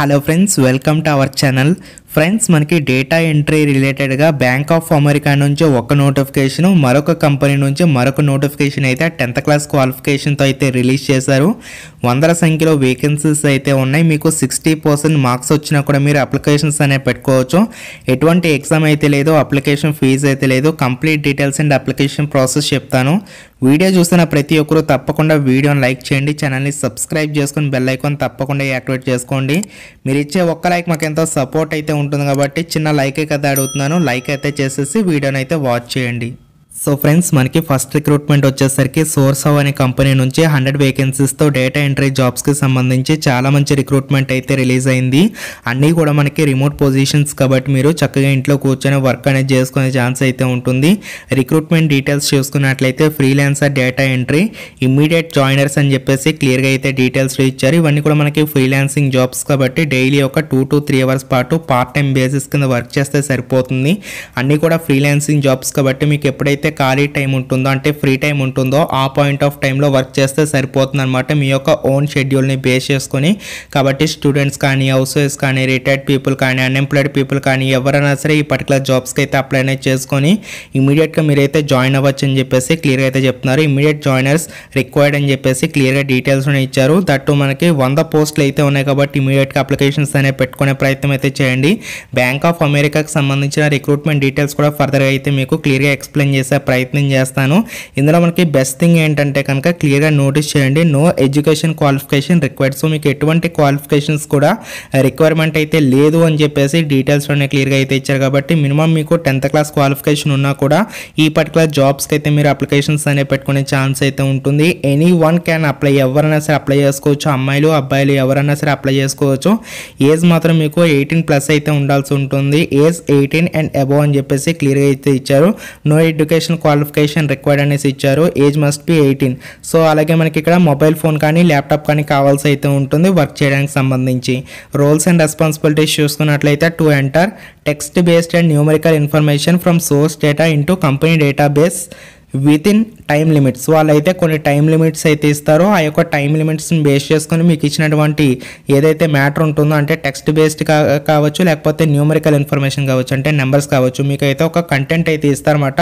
hello friends welcome to our channel friends మనకి data entry రిలేటెడ్గా bank of America నుంచి ఒక నోటిఫికేషన్ మరొక కంపెనీ నుంచి మరొక నోటిఫికేషన్ అయితే టెన్త్ క్లాస్ క్వాలిఫికేషన్తో అయితే రిలీజ్ చేశారు వందల సంఖ్యలో వేకెన్సీస్ అయితే ఉన్నాయి మీకు సిక్స్టీ పర్సెంట్ మార్క్స్ వచ్చినా కూడా మీరు అప్లికేషన్స్ అనేవి పెట్టుకోవచ్చు ఎటువంటి ఎగ్జామ్ అయితే లేదు అప్లికేషన్ ఫీజు అయితే లేదు complete details and application process చెప్తాను వీడియో చూస్తున్న ప్రతి ఒక్కరూ తప్పకుండా వీడియోని లైక్ చేయండి ఛానల్ని సబ్స్క్రైబ్ చేసుకుని బెల్ ఐకాన్ తప్పకుండా యాక్టివేట్ చేసుకోండి మీరు ఇచ్చే ఒక్క లైక్ మాకు ఎంతో సపోర్ట్ అయితే ఉంటుంది కాబట్టి చిన్న లైకే కదా అడుగుతున్నాను లైక్ అయితే చేసేసి వీడియోని అయితే వాచ్ చేయండి సో ఫ్రెండ్స్ మనకి ఫస్ట్ రిక్రూట్మెంట్ వచ్చేసరికి సోర్స్ అనే కంపెనీ నుంచి హండ్రెడ్ వేకెన్సీస్తో డేటా ఎంట్రీ జాబ్స్కి సంబంధించి చాలా మంచి రిక్రూట్మెంట్ అయితే రిలీజ్ అయింది అన్నీ కూడా మనకి రిమోట్ పొజిషన్స్ కాబట్టి మీరు చక్కగా ఇంట్లో కూర్చొని వర్క్ అనేది చేసుకునే ఛాన్స్ అయితే ఉంటుంది రిక్రూట్మెంట్ డీటెయిల్స్ చూసుకున్నట్లయితే freelancer data entry immediate joiners అని చెప్పేసి క్లియర్గా అయితే డీటెయిల్స్ ఇచ్చారు ఇవన్నీ కూడా మనకి ఫ్రీలాన్సింగ్ జాబ్స్ కాబట్టి డైలీ ఒక టూ టు త్రీ అవర్స్ పాటు పార్ట్ టైం బేసిస్ కింద వర్క్ చేస్తే సరిపోతుంది అన్నీ కూడా ఫ్రీలాన్సింగ్ జాబ్స్ కాబట్టి మీకు ఎప్పుడైతే ఎప్పుడైతే ఖాళీ టైం ఉంటుందో అంటే ఫ్రీ టైం ఉంటుందో ఆ పాయింట్ ఆఫ్ టైంలో వర్క్ చేస్తే సరిపోతుంది అనమాట మీ యొక్క ఓన్ షెడ్యూల్ని బేస్ చేసుకొని కాబట్టి స్టూడెంట్స్ కానీ వైఫ్స్ కానీ రిటైర్డ్ పీపుల్ కానీ అన్ఎంప్లాయిడ్ పీపుల్ కానీ ఎవరైనా సరే ఈ పర్టికులర్ జాబ్స్కి అయితే అప్లై చేసుకొని ఇమీడియట్గా మీరైతే జాయిన్ అవ్వచ్చు అని చెప్పేసి క్లియర్గా అయితే చెప్తున్నారు ఇమీడియట్ జాయినర్స్ రిక్వైర్డ్ అని చెప్పేసి క్లియర్గా డీటెయిల్స్ ఇచ్చారు దట్టు మనకి వంద పోస్టులు అయితే ఉన్నాయి కాబట్టి ఇమీడియట్గా అప్లికేషన్స్ అనేవి పెట్టుకునే ప్రయత్నం అయితే చేయండి బ్యాంక్ ఆఫ్ అమెరికాకి సంబంధించిన రిక్రూట్మెంట్ డీటెయిల్స్ కూడా ఫర్దర్గా అయితే మీకు క్లియర్గా ఎక్స్ప్లెయిన్ చేసి చేసే ప్రయత్నం చేస్తాను ఇందులో మనకి బెస్ట్ థింగ్ ఏంటంటే కనుక క్లియర్గా నోటీస్ చేయండి no education qualification required so మీకు ఎటువంటి క్వాలిఫికేషన్స్ కూడా రిక్వైర్మెంట్ అయితే లేదు అని చెప్పేసి డీటెయిల్స్లోనే క్లియర్గా అయితే ఇచ్చారు కాబట్టి మినిమం మీకు టెన్త్ క్లాస్ క్వాలిఫికేషన్ ఉన్నా కూడా ఈ పర్టికులర్ జాబ్స్కి అయితే మీరు అప్లికేషన్స్ అనేవి పెట్టుకునే ఛాన్స్ అయితే ఉంటుంది ఎనీ వన్ క్యాన్ అప్లై ఎవరైనా సరే అప్లై చేసుకోవచ్చు అమ్మాయిలు అబ్బాయిలు ఎవరైనా సరే అప్లై చేసుకోవచ్చు ఏజ్ మాత్రం మీకు ఎయిటీన్ ప్లస్ అయితే ఉండాల్సి ఉంటుంది ఏజ్ ఎయిటీన్ అండ్ అబోవ్ అని చెప్పేసి క్లియర్గా అయితే ఇచ్చారు no education education qualification required అనేసి ఇచ్చారు age must be eighteen so అలాగే మనకి ఇక్కడ మొబైల్ ఫోన్ కానీ ల్యాప్టాప్ కానీ కావాల్సి అయితే ఉంటుంది వర్క్ చేయడానికి సంబంధించి రోల్స్ అండ్ రెస్పాన్సిబిలిటీస్ చూసుకున్నట్లయితే to enter text based and numerical information from source data into company database within time limits వాళ్ళైతే కొన్ని టైం లిమిట్స్ అయితే ఇస్తారో ఆ యొక్క టైం లిమిట్స్ని బేస్ చేసుకొని మీకు ఇచ్చినటువంటి ఏదైతే మ్యాటర్ ఉంటుందో అంటే టెక్స్ట్ బేస్డ్ కావచ్చు లేకపోతే న్యూమరికల్ ఇన్ఫర్మేషన్ కావచ్చు అంటే నెంబర్స్ కావచ్చు మీకు అయితే ఒక కంటెంట్ అయితే ఇస్తారన్నమాట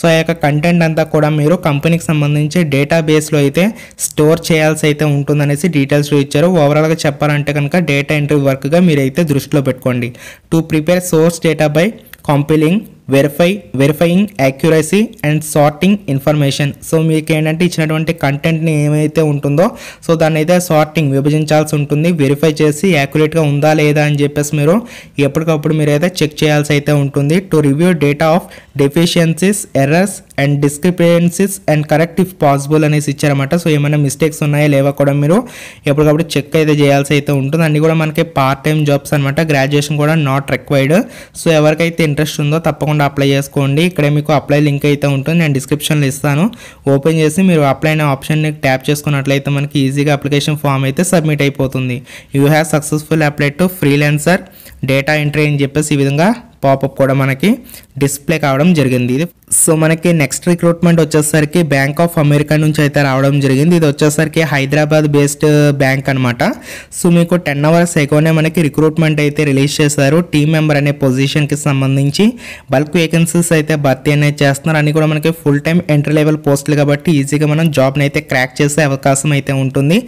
సో ఆ యొక్క కంటెంట్ అంతా కూడా మీరు కంపెనీకి సంబంధించి డేటా బేస్లో అయితే స్టోర్ చేయాల్సి అయితే ఉంటుందనేసి డీటెయిల్స్ ఇచ్చారు ఓవరాల్గా చెప్పాలంటే కనుక డేటా ఎంట్రీ వర్క్గా మీరైతే దృష్టిలో పెట్టుకోండి to prepare source data by compiling verify verifying accuracy and sorting information so మీకు ఏంటంటే ఇచ్చినటువంటి కంటెంట్ని ఏమైతే ఉంటుందో సో దాన్ని అయితే సార్టింగ్ విభజించాల్సి ఉంటుంది వెరిఫై చేసి యాక్యురేట్గా ఉందా లేదా అని చెప్పేసి మీరు ఎప్పటికప్పుడు మీరు అయితే చెక్ చేయాల్సి అయితే ఉంటుంది to review data of deficiencies errors and discrepancies and correct if possible అనేసి ఇచ్చారనమాట సో ఏమైనా మిస్టేక్స్ ఉన్నాయా లేవా కూడా మీరు ఎప్పటికప్పుడు చెక్ అయితే చేయాల్సి అయితే ఉంటుంది అన్నీ కూడా మనకి పార్ట్ టైం జాబ్స్ అనమాట గ్రాడ్యుయేషన్ కూడా నాట్ రిక్వైర్డ్ సో ఎవరికైతే ఇంట్రెస్ట్ ఉందో తప్పకుండా అప్లై చేసుకోండి ఇక్కడే మీకు అప్లై లింక్ అయితే ఉంటుంది నేను డిస్క్రిప్షన్లో ఇస్తాను ఓపెన్ చేసి మీరు అప్లై అయిన ఆప్షన్ని ట్యాప్ చేసుకున్నట్లయితే మనకి ఈజీగా అప్లికేషన్ ఫామ్ అయితే సబ్మిట్ అయిపోతుంది you have successful apply to freelancer data entry అని చెప్పేసి ఈ విధంగా పాపప్ కూడా మనకి డిస్ప్లే కావడం జరిగింది ఇది సో మనకి నెక్స్ట్ రిక్రూట్మెంట్ వచ్చేసరికి బ్యాంక్ ఆఫ్ అమెరికా నుంచి అయితే రావడం జరిగింది ఇది వచ్చేసరికి హైదరాబాద్ బేస్డ్ బ్యాంక్ అనమాట సో మీకు టెన్ అవర్స్ ఎక్కువనే మనకి రిక్రూట్మెంట్ అయితే రిలీజ్ చేశారు టీమ్ మెంబర్ అనే పొజిషన్కి సంబంధించి బల్క్ వేకెన్సీస్ అయితే భర్తీ అనేది చేస్తున్నారు అని కూడా మనకి ఫుల్ టైం ఎంట్రీ లెవెల్ పోస్టులు కాబట్టి ఈజీగా మనం జాబ్ని అయితే క్రాక్ చేసే అవకాశం అయితే ఉంటుంది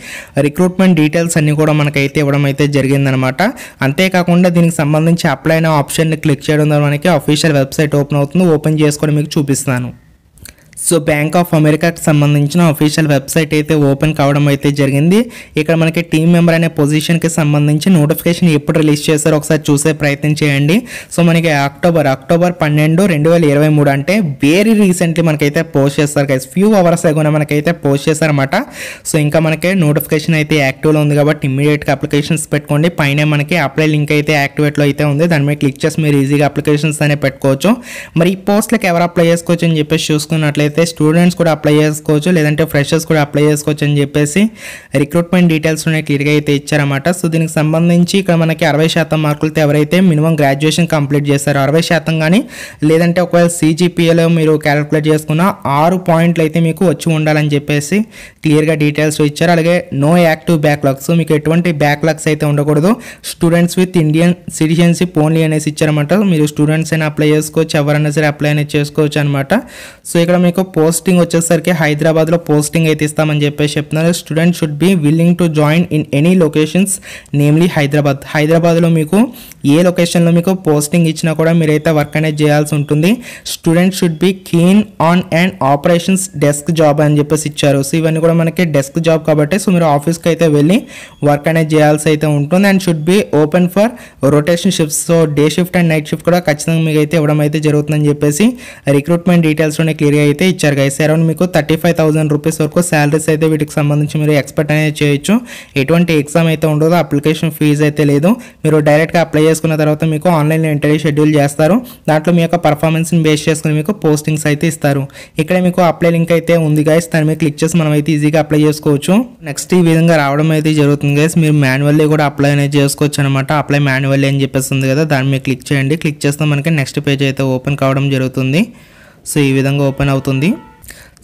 రిక్రూట్మెంట్ డీటెయిల్స్ అన్నీ కూడా మనకైతే ఇవ్వడం అయితే జరిగిందనమాట అంతేకాకుండా దీనికి సంబంధించి అప్లై అయిన ఆప్షన్ని క్లిక్ చేయడం ద్వారా మనకి అఫీషియల్ వెబ్సైట్ ఓపెన్ అవుతుంది ఓపెన్ చేసుకొని మీకు చూపిస్తాను సో బ్యాంక్ ఆఫ్ అమెరికాకి సంబంధించిన అఫీషియల్ వెబ్సైట్ అయితే ఓపెన్ కావడం అయితే జరిగింది ఇక్కడ మనకి టీమ్ మెంబర్ అనే పొజిషన్కి సంబంధించి నోటిఫికేషన్ ఎప్పుడు రిలీజ్ చేస్తారో ఒకసారి చూసే ప్రయత్నం చేయండి సో మనకి అక్టోబర్ అక్టోబర్ పన్నెండు రెండు వేల ఇరవై మూడు అంటే వెరీ రీసెంట్లీ మనకైతే పోస్ట్ చేస్తారు కదా ఫ్యూ అవర్స్ అగోనే మనకైతే పోస్ట్ చేశారన్నమాట సో ఇంకా మనకి నోటిఫికేషన్ అయితే యాక్టివ్లో ఉంది కాబట్టి ఇమ్మీడియట్గా అప్లికేషన్స్ పెట్టుకోండి పైన మనకి అప్లై లింక్ అయితే యాక్టివేట్లో అయితే ఉంది దాని మీద క్లిక్ చేసి మీరు ఈజీగా అప్లికేషన్స్ అనే పెట్టుకోవచ్చు మరి ఈ పోస్ట్లకు ఎవరు అప్లై చేసుకోవచ్చు అని చెప్పేసి చూసుకున్నట్లయితే అయితే స్టూడెంట్స్ కూడా అప్లై చేసుకోవచ్చు లేదంటే ఫ్రెషర్స్ కూడా అప్లై చేసుకోవచ్చు అని చెప్పేసి రిక్రూట్మెంట్ డీటెయిల్స్ ఉన్నాయి క్లియర్గా అయితే ఇచ్చారన్నమాట సో దీనికి సంబంధించి ఇక్కడ మనకి అరవై శాతం మార్కులతో ఎవరైతే మినిమం గ్రాడ్యుయేషన్ కంప్లీట్ చేస్తారో అరవై శాతం కానీ లేదంటే ఒకవేళ సీజీపీఏలో మీరు క్యాలిక్యులేట్ చేసుకున్న ఆరు పాయింట్లు అయితే మీకు వచ్చి ఉండాలని చెప్పేసి క్లియర్గా డీటెయిల్స్ ఇచ్చారు అలాగే నో యాక్టివ్ బ్యాక్లాగ్స్ మీకు ఎటువంటి బ్యాక్లాగ్స్ అయితే ఉండకూడదు students with Indian citizenship only అనేసి ఇచ్చారన్నమాట మీరు స్టూడెంట్స్ అయినా అప్లై చేసుకోవచ్చు ఎవరైనా సరే అప్లై అనేది చేసుకోవచ్చు అనమాట సో ఇక్కడ మీకు సో పోస్టింగ్ వచ్చేసరికి హైదరాబాద్లో పోస్టింగ్ అయితే ఇస్తామని చెప్పేసి చెప్తున్నారు student should be willing to join in any locations namely Hyderabad హైదరాబాద్లో మీకు ఏ లొకేషన్లో మీకు పోస్టింగ్ ఇచ్చినా కూడా మీరైతే వర్క్ అనేది చేయాల్సి ఉంటుంది student should be keen on and operations desk job అని చెప్పేసి ఇచ్చారు సో ఇవన్నీ కూడా మనకి డెస్క్ జాబ్ కాబట్టి సో మీరు ఆఫీస్కి అయితే వెళ్ళి వర్క్ అనేది చేయాల్సి అయితే ఉంటుంది and should be open for rotation shifts so day shift and night shift కూడా ఖచ్చితంగా మీకు అయితే ఇవ్వడం అయితే జరుగుతుందని చెప్పేసి రిక్రూట్మెంట్ డీటెయిల్స్లోనే క్లియర్ అయితే ఇచ్చారు గైస్ అరౌండ్ మీకు థర్టీ ఫైవ్ థౌసండ్ రూపీస్ వరకు శాలరీస్ అయితే వీటికి సంబంధించి మీరు ఎక్స్పెక్ట్ అనేది చేయొచ్చు ఎటువంటి ఎగ్జామ్ అయితే ఉండదు అప్లికేషన్ ఫీజు అయితే లేదు మీరు డైరెక్ట్గా అప్లై చేసుకున్న తర్వాత మీకు ఆన్లైన్ ఇంటర్వ్యూ షెడ్యూల్ చేస్తారు దాంట్లో మీ యొక్క పర్ఫార్మెన్స్ని బేస్ చేసుకుని మీకు పోస్టింగ్స్ అయితే ఇస్తారు ఇక్కడ మీకు అప్లై లింక్ అయితే ఉంది గైస్ దాని మీద క్లిక్ చేసి మనం అయితే ఈజీగా అప్లై చేసుకోవచ్చు నెక్స్ట్ ఈ విధంగా రావడం అయితే జరుగుతుంది గైస్ మీరు మాన్యువల్లీ కూడా అప్లై అనేది చేసుకోవచ్చు అనమాట అప్లై మాన్యువల్లీ అని చెప్పేస్తుంది కదా దాని మీద క్లిక్ చేయండి క్లిక్ చేస్తే మనకి నెక్స్ట్ పేజ్ అయితే ఓపెన్ కావడం జరుగుతుంది సో ఈ విధంగా ఓపెన్ అవుతుంది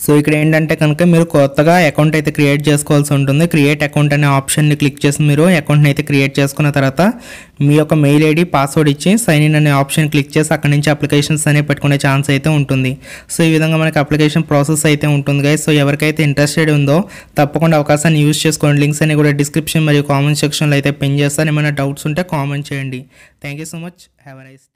సో ఇక్కడ ఏంటంటే కనుక మీరు కొత్తగా అకౌంట్ అయితే క్రియేట్ చేసుకోవాల్సి ఉంటుంది క్రియేట్ అకౌంట్ అనే ఆప్షన్ని క్లిక్ చేసి మీరు అకౌంట్ని అయితే క్రియేట్ చేసుకున్న తర్వాత మీ యొక్క మెయిల్ ఐడి పాస్వర్డ్ ఇచ్చి సైన్ ఇన్ అనే ఆప్షన్ క్లిక్ చేసి అక్కడ నుంచి అప్లికేషన్స్ అనేవి పెట్టుకునే ఛాన్స్ అయితే ఉంటుంది సో ఈ విధంగా మనకి అప్లికేషన్ ప్రాసెస్ అయితే ఉంటుంది గైస్ సో ఎవరికైతే ఇంట్రెస్టెడ్ ఉందో తప్పకుండా అవకాశాన్ని యూజ్ చేసుకోండి లింక్స్ అన్ని కూడా డిస్క్రిప్షన్ మరియు కామెంట్ సెక్షన్లో అయితే పిన్ చేస్తాను ఏమైనా డౌట్స్ ఉంటే కామెంట్ చేయండి thank so much have nice